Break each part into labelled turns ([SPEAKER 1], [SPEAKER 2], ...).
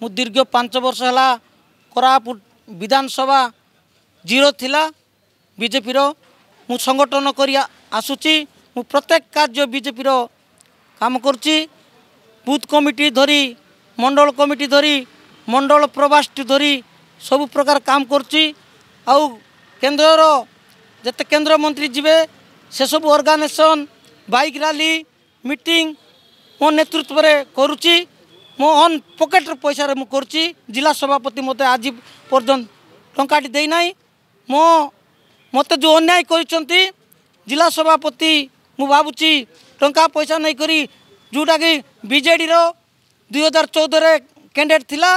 [SPEAKER 1] ମୁଁ ଦୀର୍ଘ ପାଞ୍ଚ ବର୍ଷ ହେଲା କୋରାପୁଟ ବିଧାନସଭା ଜିରୋ ଥିଲା ବିଜେପିର ମୁଁ ସଂଗଠନ କରି ଆସୁଛି ମୁଁ ପ୍ରତ୍ୟେକ କାର୍ଯ୍ୟ ବିଜେପିର କାମ କରୁଛି ବୁଥ୍ କମିଟି ଧରି ମଣ୍ଡଳ କମିଟି ଧରି ମଣ୍ଡଳ ପ୍ରବାସଟି ଧରି ସବୁ ପ୍ରକାର କାମ କରୁଛି ଆଉ କେନ୍ଦ୍ରର ଯେତେ କେନ୍ଦ୍ରମନ୍ତ୍ରୀ ଯିବେ ସେସବୁ ଅର୍ଗାନାଇଜେସନ୍ ବାଇକ୍ ରାଲି ମିଟିଂ ମୋ ନେତୃତ୍ୱରେ କରୁଛି ମୋ ଅନ୍ ପକେଟ୍ର ପଇସାରେ ମୁଁ କରୁଛି ଜିଲ୍ଲା ସଭାପତି ମୋତେ ଆଜି ପର୍ଯ୍ୟନ୍ତ ଟଙ୍କାଟି ଦେଇନାହିଁ ମୋ ମୋତେ ଯେଉଁ ଅନ୍ୟାୟ କରିଛନ୍ତି ଜିଲ୍ଲା ସଭାପତି ମୁଁ ଭାବୁଛି ଟଙ୍କା ପଇସା ନେଇକରି ଯେଉଁଟାକି ବିଜେଡ଼ିର ଦୁଇ ହଜାର ଚଉଦରେ କ୍ୟାଣ୍ଡିଡ଼େଟ୍ ଥିଲା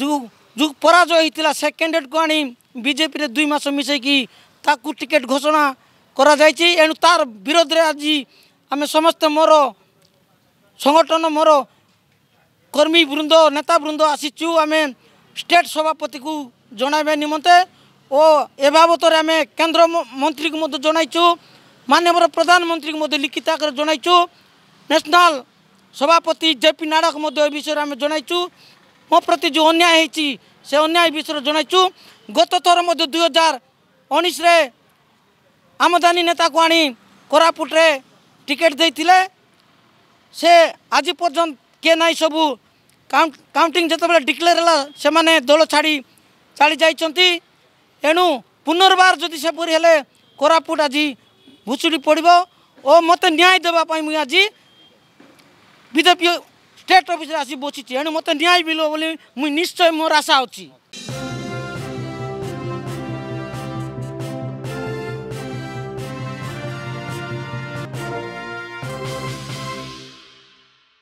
[SPEAKER 1] ଯେଉଁ ଯେଉଁ ପରାଜୟ ହୋଇଥିଲା ସେ କ୍ୟାଣ୍ଡିଡ଼େଟ୍କୁ ଆଣି ବିଜେପିରେ ଦୁଇ ମାସ ମିଶାଇକି ତାକୁ ଟିକେଟ୍ ଘୋଷଣା କରାଯାଇଛି ଏଣୁ ତାର ବିରୋଧରେ ଆଜି ଆମେ ସମସ୍ତେ ମୋର ସଂଗଠନ ମୋର কর্মী বৃন্দ নেতা বৃন্দ আসিছু আমি স্টেট সভাপতিকে জনাইবা নিমন্তে ও এ বাবদরে আমি কেন্দ্র মন্ত্রীকে মধ্যে জনাইছু মাননীয় প্রধানমন্ত্রী মধ্যে লিখিত আকারে জনাইছু ন্যাশনাল সভাপতি জেপি নাডাকে মধ্যে এ বিষয়ে আমি জনাইছু মো প্রতি যে অন্যায় হয়েছি সে অন্যায় বিষয়ে জনাইছু গত থর মধ্যে দুই হাজার উনিশে আমদানি নেতাকে আনি কোরাপুটে ଟିକେଟ୍ দিয়ে সে ଆଜି পর্যন্ত কে নাই সবু কাউন্টিং যেত ডিক্লেয়ার হল সে দোল ছাড়ি চালি যাই এণু পুনর্বার যদি সেপরি হলে কোরাপুট আজ ভুচুড়ি পড়ব ও মতো ন্যায় দেওয়া মু আজ বিজেপি স্টেট অফিসে আসি বসিছি এণু মতো ন্যায় মিলব বলে মু নিশ্চয় মোর আশা অ